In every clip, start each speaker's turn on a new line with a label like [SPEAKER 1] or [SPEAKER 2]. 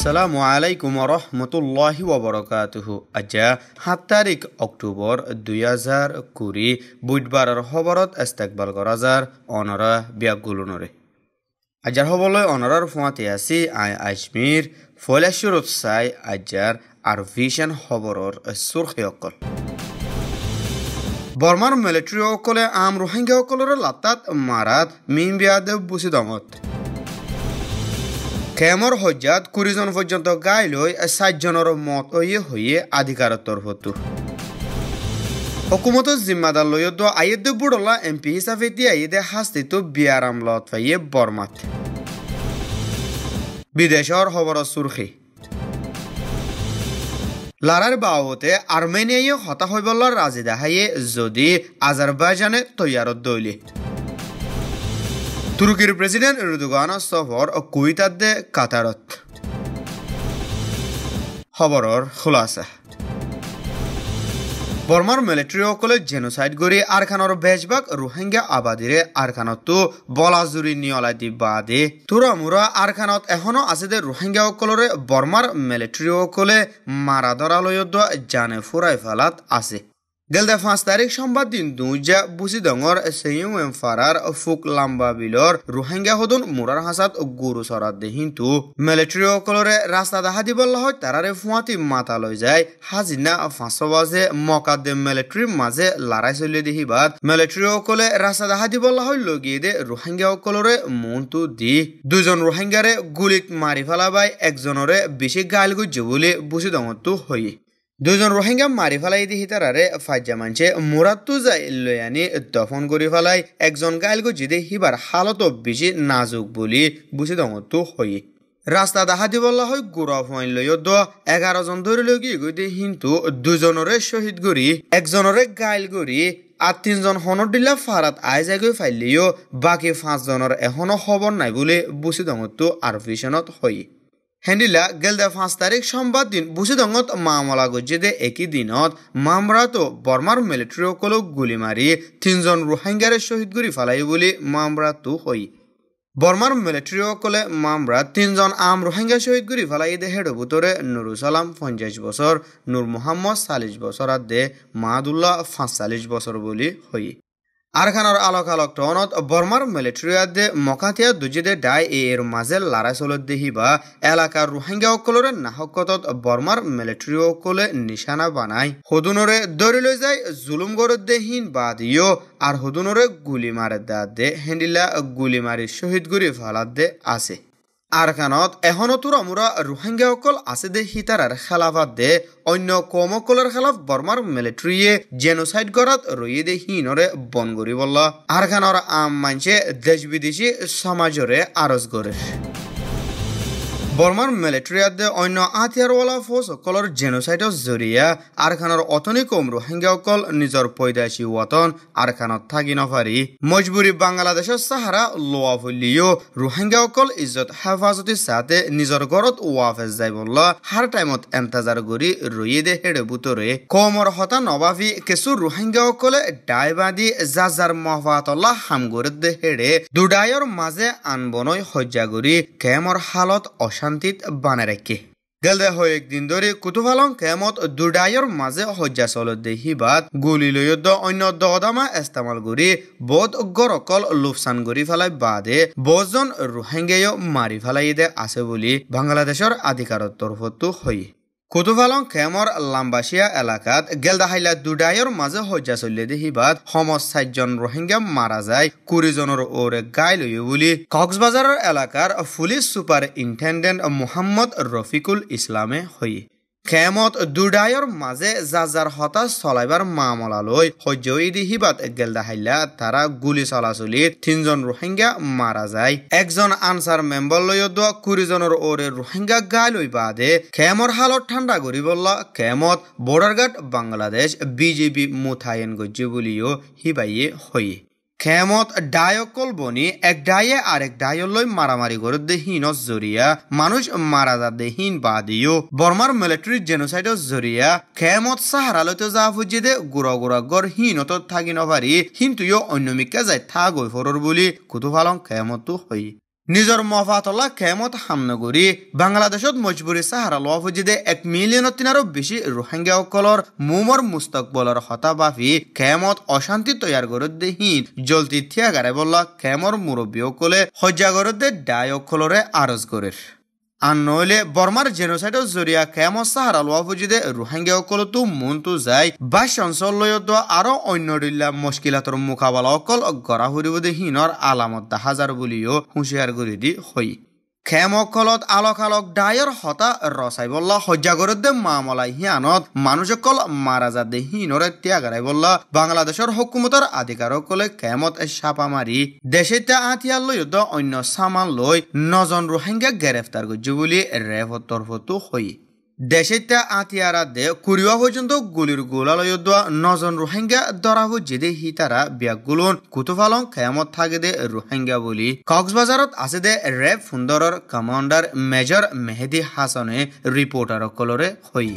[SPEAKER 1] আসসালামু আলাইকুম ৰহমতুল্লাহ ওবৰকাতুহ আজা সাত তাৰিখ অক্টোবৰ দুহেজাৰ কুৰি বুধবাৰৰ বুধবাৰ খবৰত এস্তেকবাল অনৰা যাৰ অনৰা হবলৈ অনৰাৰ ফুৱাতে আছি আই আজমীৰ ফলেশ্বৰ উৎসাই আজাৰ আৰু ভিশন খবৰৰ সুৰখী অকল বৰ্মাৰ মিলিটাৰী আম ৰোহিঙ্গা লাটাত মাৰাত মাৰাত মিম বিয়াদেব কেমৰ সজ্জাত কুৰিজন পৰ্যন্ত গাই লৈ চাৰিজনৰ মত হৈয়ে আধিকাৰৰ তৰফতো হকুমতৰ জিম্মাদাৰলৈও দ আয়েদে বুড়লা এম পি হিচাপে দি আয়েদে শাস্তিটো বিয়াৰাম লত পাইয়ে বৰমাত বিদেশৰ খবৰৰ চুৰ্খী লাৰাৰ বাবতে আৰ্মেনিয়াই হতাশ হৈ বলাৰ ৰাজিদাহাইয়ে যদি আজাৰবাইজানে তৈয়াৰত দৌলিয়ে তুৰ্কীৰ প্ৰেচিডেণ্ট ৰুদুগানৰ চহৰ কুইটাদে কাটাৰত খবৰৰ খোলাচা বৰ্মাৰ মিলিটাৰীসকলে জেনচাইড কৰি আৰখানৰ বেজবাগ ৰোহিংগা আবাদীৰে আৰখানতো বলাজুৰি নিয়লাই দি বাদে তুৰা মুৰা আৰখানত এখনো আছে যে ৰোহিংগাসকলৰে বৰ্মাৰ মিলিটাৰীসকলে মাৰাধৰালয়ত জানে ফুৰাই ফেলাত আছে Gelda fans tarik shambadin duja busidongor seyuen farar fuk lamba bilor ruhangya hodun murar hasat guru sarat dehintu military okolore rasta da hadiballa hoy tarare fuati mata loi jay hazina faso baje mokaddem military maje larai solle dehi bad military okole rasta da hadiballa hoy logi de ruhangya okolore montu di dujon ruhangyare gulik mari falabai ekjonore bishi galgu jibuli busidongotu hoyi দুজন রোহিঙ্গা মারি ফেলাই দি হিতারারে ফাজ্জা মানছে মুরাত্তু যাই লয়ানি দফন করি ফেলাই একজন গাইল গজিদে হিবার হালত বেশি নাজুক বলি বুঝি দঙতো হই রাস্তা দেখা দিবলা হয় গৌরব হইন লই দ এগারো জন ধরে লই গিয়ে দে কিন্তু দুজনরে শহীদ করি একজনরে গাইল করি আর তিনজন হনর দিলা ফারাত আই জায়গায় ফাইলিও বাকি পাঁচজনের এখনো খবর নাই বলে বুঝি দঙতো আরফিশনত হয় হেন্ডিলা গেলদা পাঁচ তারিখ সোমবার দিন বুসিদঙ্গত মামলা দে একই দিনত মামরাত বর্মার অকল গুলি মারি তিনজন রোহিঙ্গারে শহীদ গুড়ি ফালাই বলে মামরাতো হই বর্মার অকলে মামরা তিনজন আম রোহিঙ্গা শহীদ গুড়ি ফালাই দে হেড বুতরে নুরুসালাম পঞ্চাশ বছর নূর মোহাম্মদ চাল্লিশ বছর আর দে মাহাদুল্লাহ পাঁচচল্লিশ বছর বলে হই আরখানার আলোক আলোক টনত বর্মার মিলিটারিয়াদে মকাতিয়া দুজিদে ডাই এর মাজে লড়াই চলত বা এলাকার রোহিঙ্গা সকলরে নাহকতত বর্মার মিলিটারি সকলে নিশানা বানায় হদুনরে দরি লৈ যায় জুলুম গর দেহীন বাদিও আর হদুনরে গুলি মারে দা দে হেন্ডিলা গুলি মারি শহীদ গুলি ফালাত দে আছে আরকানত আমরা রোহিঙ্গা ৰোহিংগাসকল আছে দে হিতারার খেলাফাত দে অন্য কম কমকলৰ খেলাফ বর্মার মিলিটারিয়ে জেনোসাইড করাত ৰয়ে দে হিনরে বন কৰিবলা আৰকানৰ আম মানছে দেশ বিদেশি সমাজরে আরজ গরে বর্মাৰ মিলিটাৰীয়ে অন্য হাতিয়াৰৱালা ফৌজসকলৰ জেনোচাইডৰ জৰিয়ে আৰখানৰ অথনি কম ৰোহিংগাসকল নিজৰ পৈদাশী ৱাতন আৰখানত থাকি নপাৰি মজবুৰি বাংলাদেশৰ চাহাৰা লোৱা রোহিঙ্গা ৰোহিংগাসকল ইজ্জত হেফাজতি চাতে নিজৰ ঘৰত ৱাফেজ যাই বলল হাৰ টাইমত এণ্টাজাৰ কৰি ৰয়ে দে হেৰে বুটৰে কমৰ হতা নবাফি কিছু ৰোহিংগাসকলে ডাই যা জাজাৰ মহাতলা হামগুৰত দে হেৰে দুডায়ৰ মাজে আন বনৈ সজ্জা কৰি হালত অশান্ত تانتیت بانرکی گلده های یک دین داری کتو فلان قیمات دو دایر مزه حجه سال دهی بعد گولی لیود دا اینا دادم استعمال گوری بود گروکال لفصان گوری فلای بعد بازون روحنگه یا ماری فلایی ده اسه بولی بنگلادشار ادیکارات طرفتو خویی কোটোভালং খেমৰ লাম্বাছিয়া এলেকাত গেলদাহাইলা দুদায়ৰ মাজে শয্যা চলি দেহিবাদ সমাজ চাৰিজন ৰোহিংগা মাৰা যায় কুৰিজনৰ ওৰে গাই লৈ বুলি কক্সবাজাৰৰ এলেকাৰ police superintendent Mohammad Rafiqul ইছলামে হয় খেমত দুৰ্দায়ৰ মাজে যা যাৰ হতাশ চলাইবাৰ মামলালৈ সহ্যইদি সিবাত গেলদা হাইলা তাৰা গুলী চলাচলিত তিনিজন ৰোহিংগা মাৰা যায় একজন আনচাৰ মেম্বৰলৈ দুৱা কুৰিজনৰ ওৰে ৰোহিংগা গালৈ বাদে খেমৰ হালত ঠাণ্ডা কৰিবলা খেমত বৰ্ডাৰ গাৰ্ড বাংলাদেশ বিজেপি মুঠায়েন গজ্য বুলিও সিবাইয়ে হয় খেমত ডায়কল বনি এক ডায়ে আর এক ডায়লৈ মারামারি করে দেহীন জরিয়া মানুষ মারা যা দেহীন বাদিও বর্মার মিলিটারি জেনোসাইড জৰিয়া খেমত সাহারালৈ তো যা ফুজি দে গুড়া গুড়া গড় হীনত থাকি নপারি হিন্তু অন্য মিকা যায় থাকৈ সৰৰ বুলি কুতুফালং খেমতো হয় নিজৰ মফাতলা খেমত হামনগৰী বাংলাদেশত মজবুৰি সাহারা লোৱা ফুজিদে এক মিলিয়নতৰো বেছি ৰোহিংগাসকলৰ মোমৰ মুস্তকবলৰ হতাবাফি খেমত অশান্তি তৈয়ার তৈয়াৰ গৰত দেহীন জলতি থিয়াগাৰে বল্লা খেমৰ মুৰব্বীসকলে ডায় অকলরে আরজ গরের আন নহলে বৰ্মাৰ জেনোসাইডৰ জৰিয়া কেম চাহাৰা লোৱা বুজিদে ৰোহিংগা অকলতো মনটো যায় বা চঞ্চলয়তো আৰু অন্য দিল্লা মস্কিলাতৰ মোকাবিলা অকল গৰা সুৰিবদে হীনৰ আলামত দাহাজাৰ বুলিও হুঁচিয়াৰ কৰি দি হয় খেমকলত আলক আলক ডায়ৰ হতা ৰচাই বল্লা সজ্যাগৰদে মামলাই হিয়ানত মানুহকল মাৰাজা দেহীনৰে ত্যাগাৰাই বল্লা বাংলাদেশৰ হকুমতৰ আধিকাৰকলে খেমত চাপা মাৰি দেশে আঠিয়াল লৈ অন্য চামান লৈ নজন ৰোহিংগাক গ্ৰেপ্তাৰ কৰিছে বুলি ৰেভৰ তৰফতো হয় দেশেতে আতিয়ারা দে কুড়িয়া পর্যন্ত গুলির গোলালয় দোয়া নজন রোহিঙ্গা ধরা হচ্ছে দে হিতারা ব্যাগুলন কুতুফালং খেয়ামত থাকে দে রোহিঙ্গা বলি কক্সবাজারত আছে দে রেব সুন্দরর কমান্ডার মেজর মেহেদি হাসানে রিপোর্টারকলরে হই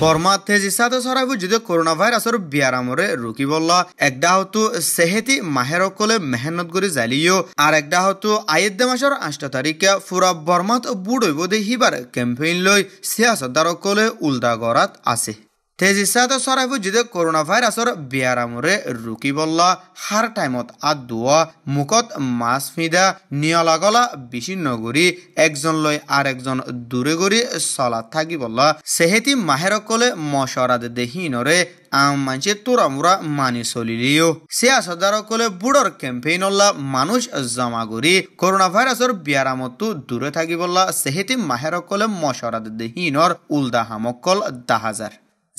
[SPEAKER 1] Format tezisatı sarayı jude koronavirüsü biyaramore rukiballa ekdahotu seheti maherokole mehennet gori zaliyo ar ekdahotu ayedde maşar aşta tarike fura bormat budoybo de hibar campaign loy siyasetdarokole ulda gorat asih তেজিসাত যদি corona ভাইরাসর বিয়ারামরে rookie ৰুকিবল্লা হার টাইমত আত ধোৱা মুখত মাছ ফিদা নিয়লা গলা বেছি নগৰি একজন লৈ আর একজন দূরে চলা থাকি চলাত সেহেতি চেহেতি মাহেৰকলে মচৰাত দেহিনৰে আম মানছে তোরা মুরা মানি চলিলিও সে আসাদারকলে বুড়র কেম্পেইনল্লা মানুষ জমা করি করোনা ভাইরাসর ব্যারামতো দূরে থাকি বললা সেহেতি মাহেরকলে মশরাদ দেহিনর উলদা হামকল দাহাজার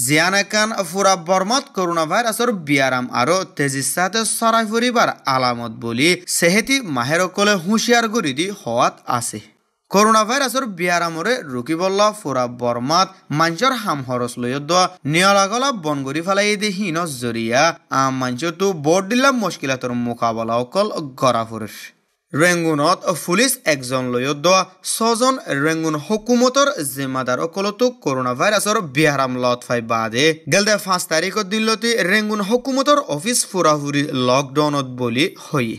[SPEAKER 1] জিয়ানাকান ফুৰা বৰ্মত কৰোণা ভাইৰাছৰ বিয়াৰাম আৰু তেজিচাতে চৰাই ফুৰিবাৰ আলামত বুলি চেহেতি মাহেৰকলে হুঁচিয়াৰ গুৰি দি হোৱাত আছে কৰোণা ভাইৰাছৰ বিয়াৰামৰে ৰোগীবল্ল ফুৰা বৰ্মাত মাঞ্জৰ হাম সৰচ লৈ নিয়লাগলা বনগুৰি ফালাই দি হীন জৰিয়া আম মাঞ্জটো বৰদিলা মস্কিলাতৰ মোকাবলা অকল গৰাফুৰ ৰেংগুনত পুলিচ একজন একজনলৈ দোৱা ছজন ৰেংগুন হকুমতৰ জিম্মাদাৰ অকলতো কৰোণা ভাইৰাছৰ বিহাৰাম লতফাই বাদে গেলদে পাঁচ তাৰিখৰ দিনলতি ৰেংগুন হকুমতৰ অফিচ ফুৰাফুৰি লকডাউনত বলি হৈ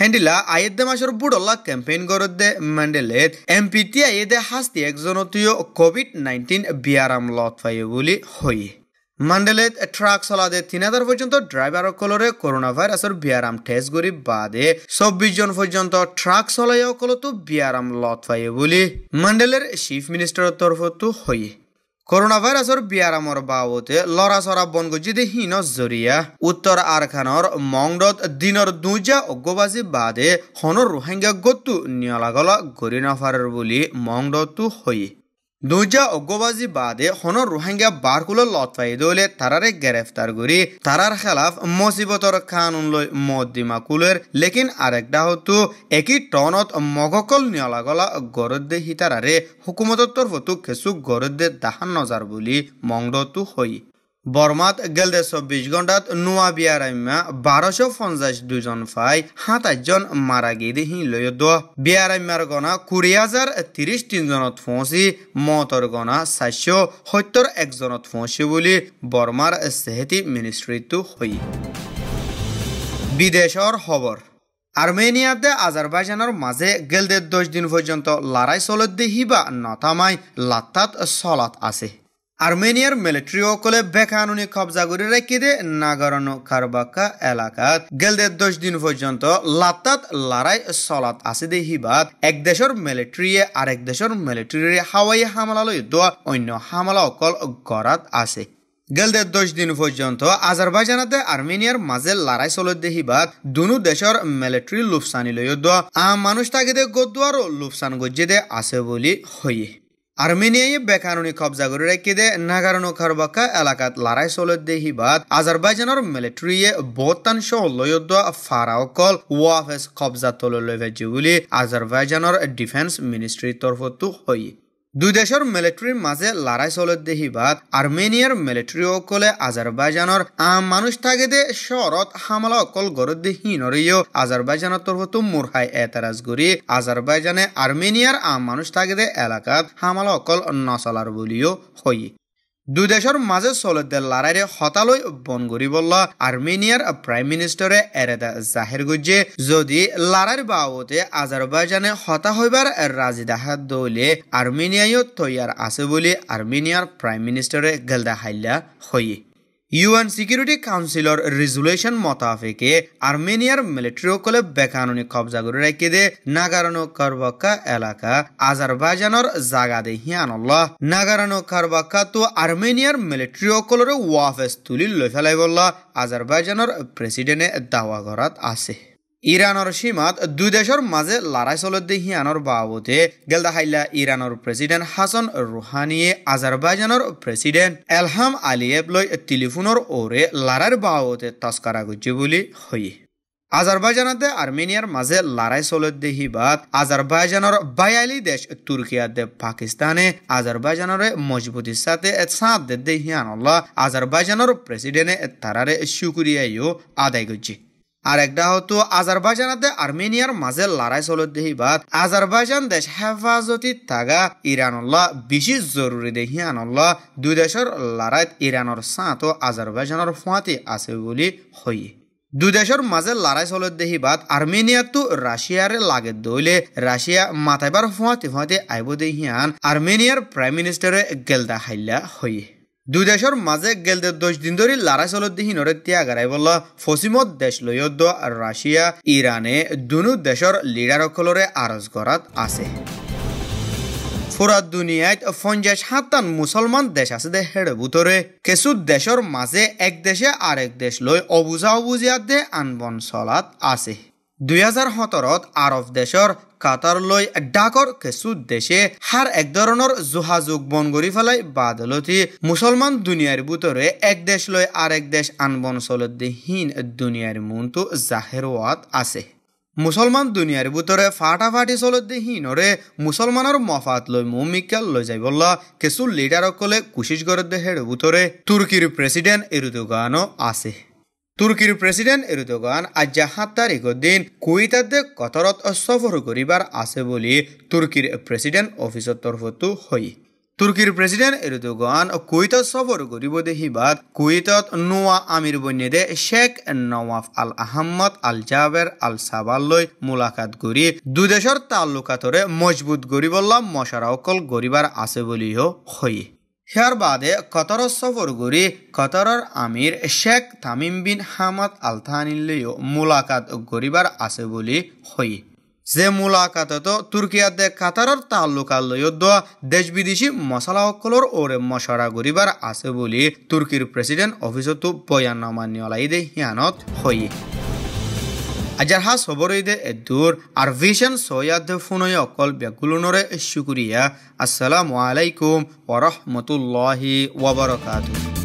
[SPEAKER 1] হেন্ডিলা আয়েদে মাসের বুড়ল্লা ক্যাম্পেইন এম পি টি আয়েদে হাস্তি একজনতীয় কোভিড নাইন্টিন বিয়ারাম লত পাইয়ে বুলি হয়ে মণ্ডলেত ট্ৰাক চলাদে তিনি হাজাৰ পৰ্যন্ত ড্ৰাইভাৰ কলৰে কৰোণা ভাইৰাছৰ ব্যায়াম টেষ্ট কৰি বাদে চৌব্বিছজন পৰ্যন্ত ট্ৰাক চলাই অকলতো ব্যায়াম লত পায় বুলি মণ্ডলেৰ চিফ মিনিষ্টাৰৰ তৰফতো হয়ে কৰোণা ভাইৰাছৰ ব্যায়ামৰ বাবদে লৰা চৰা বনগুজিতে হীন জৰিয়া উত্তৰ আৰখানৰ মংডত দিনৰ দুজা অগ্ৰবাজী বাদে সনৰ ৰোহিংগা গোটটো নিয়লাগলা গৰি ভাৰৰ বুলি মংডতো হয়েই দুহেজাৰ অগ্ৰবাজী বাদে সনৰ ৰোহিংগা বাৰকুলৰ লটফাই দলে তাৰাৰে গ্ৰেপ্তাৰ কৰি তাৰাৰ খেলাফ মচিবতৰ কানুনলৈ মদ্দিমা কুলৰ লেকিন আৰেকদা হতো একে টনত মগকল নিয়লাগলা গৰদ্দে সীতাৰাৰে হুকুমতৰ তৰফতো কেঁচু গৰদ্দে দাহান নজাৰ বুলি মংদটো হয় বৰ্মাত গেলদেশৰ বিশ ঘণ্টাত নোৱা বিয়াৰাম্যা বাৰশ পঞ্চাছ দুজন ফাই সাতাইশজন মাৰাগীত হি লৈ বিয়াৰাম্যাৰ গণা কুৰি হাজাৰ ত্ৰিশ তিনিজনত ফুঁচি মতৰ গণা চাৰিশ সত্তৰ একজনত ফুঁচি বুলি বৰ্মাৰ চেহেতি মিনিষ্ট্ৰীটো হৈ বিদেশৰ খবৰ আৰ্মেনিয়াতে আজাৰবাইজানৰ মাজে গেলদে দহ দিন পৰ্যন্ত লাৰাই চলত দেহি বা নথামাই লাট্টাত চলাত আছে আর্মেনিয়ার মিলিটারি মিলিটারিওকলে বেকানুনি কবজা করে রেখে দে নাগরণ কারবাকা এলাকাত গেলদে দশ দিন পর্যন্ত লাতাত লড়াই চলাত আছে দে হিবাত এক দেশের মিলিটারিয়ে আরেক দেশের মিলিটারিয়ে হাওয়াই হামলালৈ দোয়া অন্য হামলা অকল গড়াত আছে গেলদের দশ দিন পর্যন্ত আজারবাইজানাতে আর্মেনিয়ার মাঝে লড়াই চলে দেহি দেহিবাদ দুনু দেশের মিলিটারি লুফসানি লইয় আম মানুষ তাকে দে গদুয়ারও লুফসান গজ্জে দে আছে বলি হইয়ে armeniyaga beqonuniy qabza guriraykkide nagorno karbaka elakat laray solidde hibat azarbayjanor militariye botan shog'ulloyoddo faravkol vafes qabza tololova jiguli azarbayjanor defense ministry torfottu hoyi দুই দেশের মিলিটারির মাঝে লড়াই চলে দেহি বাদ আর্মেনিয়ার মিলিটারি অকলে আজারবাইজানৰ আম মানুষ থাকে দে শহরত হামলা অকল গড়ে দেহি নরিও আজারবাইজানের তরফতো মূর্হাই এতরাজ করি আজারবাইজানে আর্মেনিয়ার আম মানুষ থাকে দে এলাকাত হামলা অকল নচলার বলিও হই দুই দেশের মাঝে চলতে লড়াইরে হতালৈ বনগুৰি বলল আৰ্মেনিয়াৰ প্ৰাইম মিনিষ্টাৰে এরেদা জাহিৰ গুজে যদি লড়াইৰ বাবদে আজাৰবাইজানে হতা হইবার ৰাজি দেখা দলে আৰ্মেনিয়াইও তৈয়াৰ আছে বুলি আৰ্মেনিয়াৰ প্ৰাইম মিনিষ্টাৰে গেলদা হাইলা হয় ইউএন সিকিউরিটি কাউন্সিলর রেজুলেশন মোতাবেকে আর্মেনিয়ার মিলিটারি কলে বেকানুনি কবজা করে রেখে দে নাগারানো কারবাক্কা এলাকা আজারবাইজানর জাগা দে হিয়ানল্লাহ নাগারানো কারবাক্কা তো আর্মেনিয়ার মিলিটারি কলরে ওয়াফেস তুলি লৈ ফেলাই বললা আজারবাইজানর প্রেসিডেন্টে দাওয়া করাত আছে ইরানৰ সীমাত দুই দেশৰ মাঝে লড়াই চলতে হিয়ানৰ বাবদে গেলদা হাইলা ইৰানৰ প্রেসিডেন্ট হাছন রুহানিয়ে আজাৰবাইজানৰ প্রেসিডেন্ট এলহাম আলিয়েব আলিয়েভলৈ টেলিফোনৰ ওরে লাৰাৰ বাবদে তস্কাৰা গৈছে বুলি হই আজারবাইজানাতে আর্মেনিয়ার মাঝে লড়াই চলত দেহি বাদ আজারবাইজানর বায়ালি দেশ তুর্কিয়াতে পাকিস্তানে আজারবাইজানরে মজবুতির সাথে সাঁত দেহি আনল্লা আজারবাইজানর প্রেসিডেন্টে তারারে সুকুরিয়াইও আদায় করছে আর একটা হতো আজারবাইজানাতে আর্মেনিয়ার মাঝে লড়াই চলত দেহি বাদ আজারবাইজান দেশ হেফাজতি থাকা ইরানল্লাহ বেশি জরুরি দেহি আনল্লাহ দুই দেশের লড়াইত ইরানের সাঁতো আজারবাইজানের ফুঁয়াতে আছে বলে হই দুই দেশের মাঝে লড়াই চলত দেহি বাদ আর্মেনিয়া তো রাশিয়ারে লাগে দইলে রাশিয়া মাথাইবার ফুঁয়াতে ফুঁয়াতে আইব দেহিয়ান আর্মেনিয়ার প্রাইম মিনিস্টারে গেলদা হাইলা হয়ে দুই দেশের মাঝে গেলদের দশ দিন ধরে লারা চলদ্দিহীনরে ত্যাগারাই বলল পশ্চিমত দেশ লয়দ্দ আর রাশিয়া ইরানে দুনু দেশের লিডারসকলরে আরজ করাত আছে পুরা দুনিয়ায় পঞ্চাশ হাতান মুসলমান দেশ আছে দে হেড়ে বুতরে কিছু দেশের মাঝে এক দেশে আরেক দেশ লই অবুজা অবুজিয়াতে আনবন চলাত আছে দুই হাজাৰ সোতৰত আৰৱ দেশৰ কাটাৰলৈ ডাকৰ কিছু দেশে হাৰ এক ধৰণৰ যোগাযোগ বন কৰি পেলাই বাদলতি মুছলমান দুনিয়াৰ বুটৰে এক দেশলৈ আৰু এক দেশ আন বনচলত দেহীন দুনিয়াৰ মনটো জাহেৰুৱাত আছে মুছলমান দুনিয়াৰ বুটৰে ফাটা ফাটি চলত দেহীনৰে মুছলমানৰ মফাত লৈ মমিকাল লৈ যাই বল্লা কিছু লিডাৰসকলে কোচিছ গৰত দেহেৰ বুটৰে তুৰ্কীৰ প্ৰেচিডেণ্ট এৰুদোগানো আছে তুর্কির প্রেসিডেন্ট এরদোগান আজ সাত তারিখের দিন কুইতাতে কতরত সফর করিবার আছে বলে তুর্কির প্রেসিডেন্ট অফিসের তো হই তুর্কির প্রেসিডেন্ট এরদোগান কুইতত সফর করিব বাদ কুইতত নোয়া আমির বন্যেদে শেখ নওয়াফ আল আহমদ আল জাবের আল সাবাল্লই মোলাকাত করি দুদেশর তাল্লুকাতরে মজবুত গরিবল্লা মশারাওকল গরিবার আছে বলিও হই হেয়ার বাদে কতর সফর করে কতরর আমির শেখ তামিম বিন হামাদ আলথানিলেও মোলাকাত করিবার আছে বলে হই যে তুর্কিয়া দে কাতারর তাল্লুকাল লয়দ্দ দেশ বিদেশি মশলাসকলর ওরে মশরা করিবার আছে বলে তুর্কির প্রেসিডেন্ট অফিসতো বয়ান নামান্যলাই দে হিয়ানত হই Ajarha soboride eddur arvision soya de funoya kol bekulunore shukriya. Assalamu alaikum wa rahmatullahi wa barakatuh.